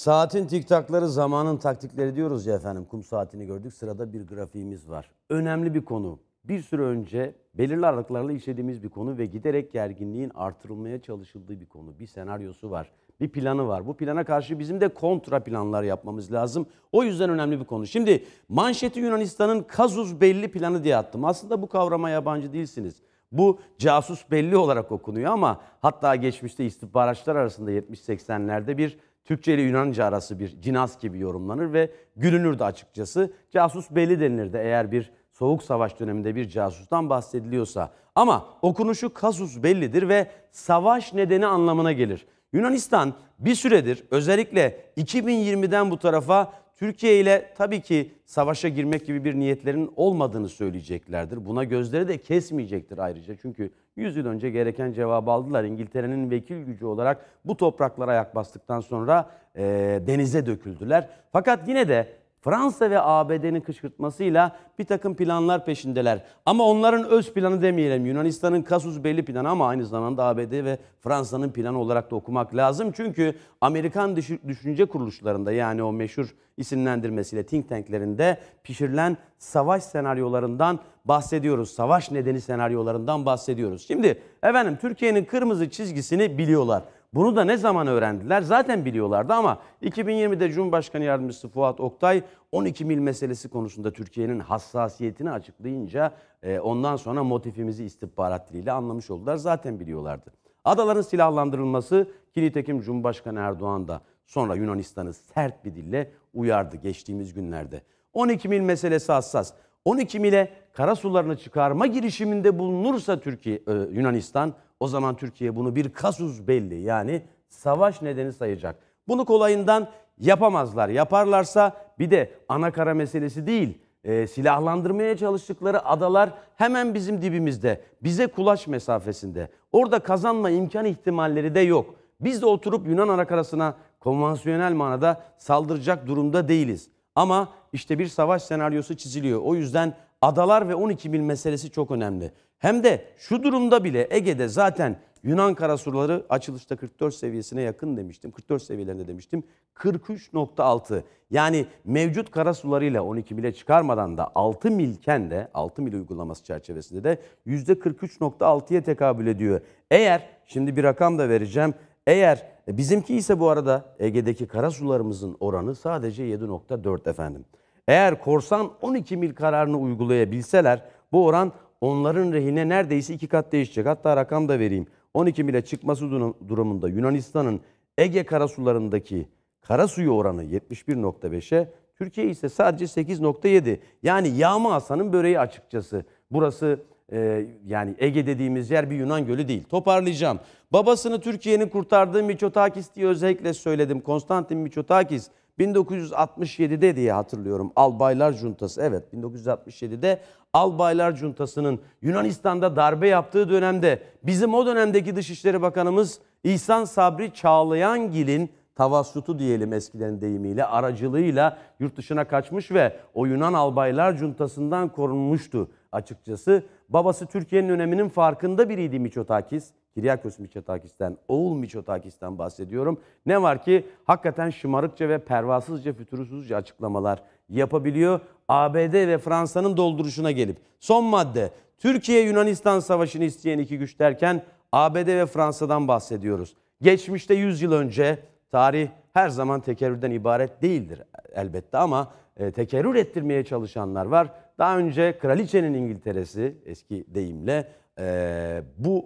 Saatin tiktakları, zamanın taktikleri diyoruz ya efendim. Kum saatini gördük. Sırada bir grafiğimiz var. Önemli bir konu. Bir süre önce belirli aralıklarla işlediğimiz bir konu ve giderek gerginliğin artırılmaya çalışıldığı bir konu. Bir senaryosu var. Bir planı var. Bu plana karşı bizim de kontra planlar yapmamız lazım. O yüzden önemli bir konu. Şimdi manşeti Yunanistan'ın kazuz belli planı diye attım. Aslında bu kavrama yabancı değilsiniz. Bu casus belli olarak okunuyor ama hatta geçmişte istihbaratçılar arasında 70-80'lerde bir Türkçe ile Yunanca arası bir cinas gibi yorumlanır ve gülünürdü açıkçası. Casus belli denilirdi eğer bir soğuk savaş döneminde bir casustan bahsediliyorsa. Ama okunuşu kasus bellidir ve savaş nedeni anlamına gelir. Yunanistan bir süredir özellikle 2020'den bu tarafa Türkiye ile tabii ki savaşa girmek gibi bir niyetlerin olmadığını söyleyeceklerdir. Buna gözleri de kesmeyecektir ayrıca. Çünkü 100 yıl önce gereken cevabı aldılar. İngiltere'nin vekil gücü olarak bu topraklara ayak bastıktan sonra e, denize döküldüler. Fakat yine de Fransa ve ABD'nin kışkırtmasıyla bir takım planlar peşindeler. Ama onların öz planı demeyelim. Yunanistan'ın kasus belli planı ama aynı zamanda ABD ve Fransa'nın planı olarak da okumak lazım. Çünkü Amerikan düşünce kuruluşlarında yani o meşhur isimlendirmesiyle think tanklerinde pişirilen savaş senaryolarından bahsediyoruz. Savaş nedeni senaryolarından bahsediyoruz. Şimdi efendim Türkiye'nin kırmızı çizgisini biliyorlar. Bunu da ne zaman öğrendiler? Zaten biliyorlardı ama 2020'de Cumhurbaşkanı Yardımcısı Fuat Oktay 12 mil meselesi konusunda Türkiye'nin hassasiyetini açıklayınca e, ondan sonra motifimizi istihbarat diliyle anlamış oldular. Zaten biliyorlardı. Adaların silahlandırılması ki Cumhurbaşkanı Erdoğan da sonra Yunanistan'ı sert bir dille uyardı geçtiğimiz günlerde. 12 mil meselesi hassas. 12 mile kara sularını çıkarma girişiminde bulunursa Türkiye e, Yunanistan o zaman Türkiye bunu bir kasus belli yani savaş nedeni sayacak. Bunu kolayından yapamazlar. Yaparlarsa bir de ana kara meselesi değil. E, silahlandırmaya çalıştıkları adalar hemen bizim dibimizde. Bize kulaç mesafesinde. Orada kazanma imkan ihtimalleri de yok. Biz de oturup Yunan anakarasına konvansiyonel manada saldıracak durumda değiliz. Ama işte bir savaş senaryosu çiziliyor. O yüzden adalar ve 12 mil meselesi çok önemli. Hem de şu durumda bile Ege'de zaten Yunan karasurları açılışta 44 seviyesine yakın demiştim. 44 seviyelerinde demiştim. 43.6 yani mevcut karasularıyla 12 mile çıkarmadan da 6 milken de 6 mil uygulaması çerçevesinde de %43.6'ya tekabül ediyor. Eğer şimdi bir rakam da vereceğim. Eğer e, bizimki ise bu arada Ege'deki karasularımızın oranı sadece 7.4 efendim. Eğer korsan 12 mil kararını uygulayabilseler bu oran onların rehine neredeyse iki kat değişecek. Hatta rakam da vereyim. 12 mile çıkması durumunda Yunanistan'ın Ege karasularındaki kara suyu oranı 71.5'e, Türkiye ise sadece 8.7. Yani yağma Hasan'ın böreği açıkçası. Burası e, yani Ege dediğimiz yer bir Yunan gölü değil. Toparlayacağım. Babasını Türkiye'nin kurtardığı Miçotakis diye özellikle söyledim. Konstantin Miçotakis 1967'de diye hatırlıyorum Albaylar Cuntası. Evet 1967'de Albaylar Cuntası'nın Yunanistan'da darbe yaptığı dönemde bizim o dönemdeki Dışişleri Bakanımız İhsan Sabri Çağlayangil'in tavasutu diyelim eskilerin deyimiyle aracılığıyla yurt dışına kaçmış ve o Yunan Albaylar Cuntası'ndan korunmuştu açıkçası. Babası Türkiye'nin öneminin farkında biriydi Miçotakis. Kiryakos Miçotakis'ten, oğul Miçotakis'ten bahsediyorum. Ne var ki hakikaten şımarıkça ve pervasızca, fütursuzca açıklamalar yapabiliyor. ABD ve Fransa'nın dolduruşuna gelip. Son madde, Türkiye-Yunanistan savaşını isteyen iki güç derken ABD ve Fransa'dan bahsediyoruz. Geçmişte 100 yıl önce tarih her zaman tekerrürden ibaret değildir elbette ama e, tekerrür ettirmeye çalışanlar var. Daha önce kraliçenin İngiltere'si eski deyimle e, bu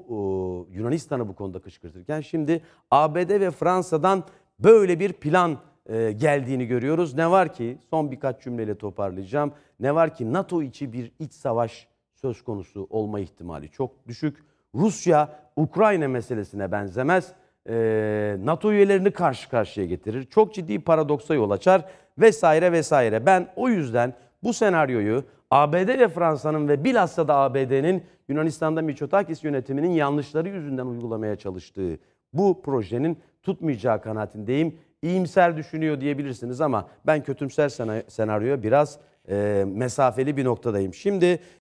e, Yunanistan'ı bu konuda kışkırtırken şimdi ABD ve Fransa'dan böyle bir plan e, geldiğini görüyoruz. Ne var ki son birkaç cümleyle toparlayacağım. Ne var ki NATO içi bir iç savaş söz konusu olma ihtimali çok düşük. Rusya Ukrayna meselesine benzemez. E, NATO üyelerini karşı karşıya getirir. Çok ciddi paradoksa yol açar vesaire vesaire. Ben o yüzden bu senaryoyu ABD ve Fransa'nın ve bilhassa da ABD'nin Yunanistan'da Miçotakis yönetiminin yanlışları yüzünden uygulamaya çalıştığı bu projenin tutmayacağı kanaatindeyim. İyimser düşünüyor diyebilirsiniz ama ben kötümser senaryoya biraz e, mesafeli bir noktadayım. Şimdi